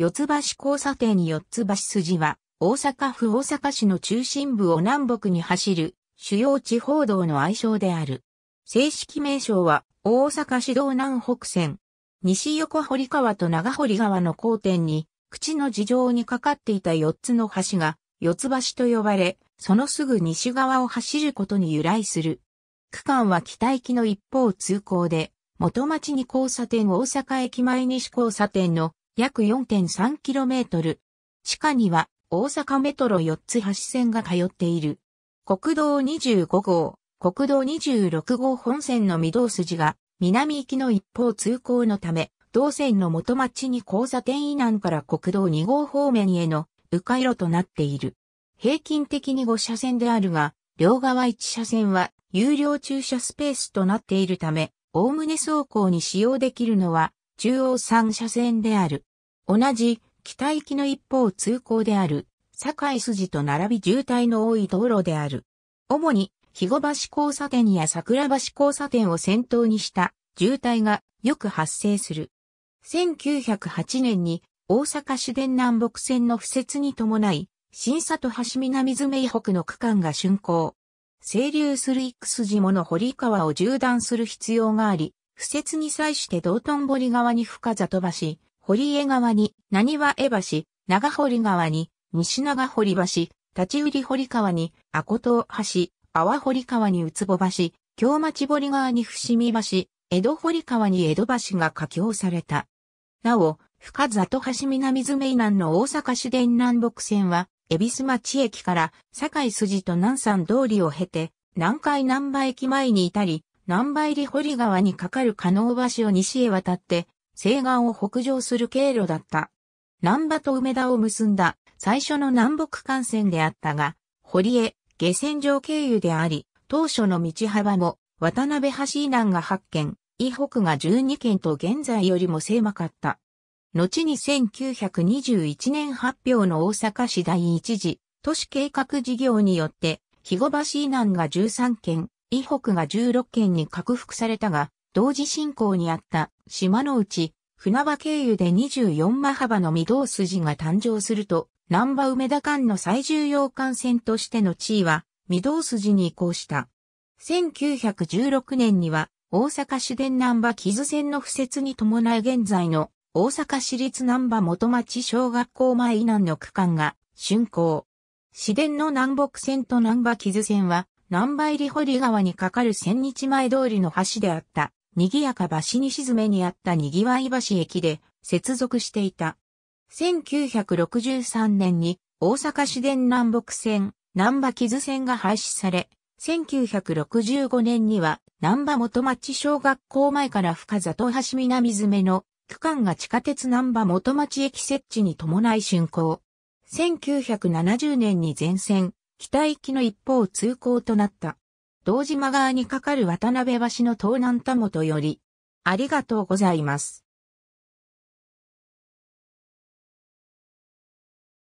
四つ橋交差点四つ橋筋は、大阪府大阪市の中心部を南北に走る主要地方道の愛称である。正式名称は大阪市道南北線。西横堀川と長堀川の交点に、口の地上にかかっていた四つの橋が、四つ橋と呼ばれ、そのすぐ西側を走ることに由来する。区間は北行きの一方通行で、元町に交差点大阪駅前西交差点の約 4.3km。地下には大阪メトロ4つ橋線が通っている。国道25号、国道26号本線の御堂筋が南行きの一方通行のため、同線の元町に交差点以南から国道2号方面への迂回路となっている。平均的に5車線であるが、両側1車線は有料駐車スペースとなっているため、おおむね走行に使用できるのは中央3車線である。同じ北行きの一方通行である、堺筋と並び渋滞の多い道路である。主に、肥後橋交差点や桜橋交差点を先頭にした渋滞がよく発生する。1908年に大阪市電南北線の敷設に伴い、新里橋南爪以北の区間が竣工。清流するく筋もの堀川を縦断する必要があり、敷設に際して道頓堀側に深里橋、堀江川に、何は江橋、長堀川に、西長堀橋、立ち売り堀川に、阿古島橋、阿波堀川に宇つぼ橋、京町堀川に伏見橋、江戸堀川に江戸橋が架橋された。なお、深里橋南詰南の大阪市電南北線は、恵比寿町駅から堺筋と南山通りを経て、南海南波駅前に至り、南波入り堀川に架かる加納橋を西へ渡って、西岸を北上する経路だった。南波と梅田を結んだ最初の南北幹線であったが、堀江、下線上経由であり、当初の道幅も渡辺橋以南が8軒、伊北が12軒と現在よりも狭かった。後に1921年発表の大阪市第一次都市計画事業によって、肥後橋以南が13軒、伊北が16軒に拡幅されたが、同時進行にあった島の内、船場経由で24馬幅の御堂筋が誕生すると、南波梅田間の最重要幹線としての地位は、御堂筋に移行した。1916年には、大阪市電南波木津線の付設に伴い現在の大阪市立南波元町小学校前以南の区間が竣工。市電の南北線と南波木津線は、南波入り堀川に架かる千日前通りの橋であった。賑やか橋に沈めにあった賑わい橋駅で接続していた。1963年に大阪市電南北線、南波木津線が廃止され、1965年には南波元町小学校前から深里橋南詰の区間が地下鉄南波元町駅設置に伴い竣工。1970年に全線、北行きの一方通行となった。堂島側に架かる渡辺橋の東南たもとより、ありがとうございます。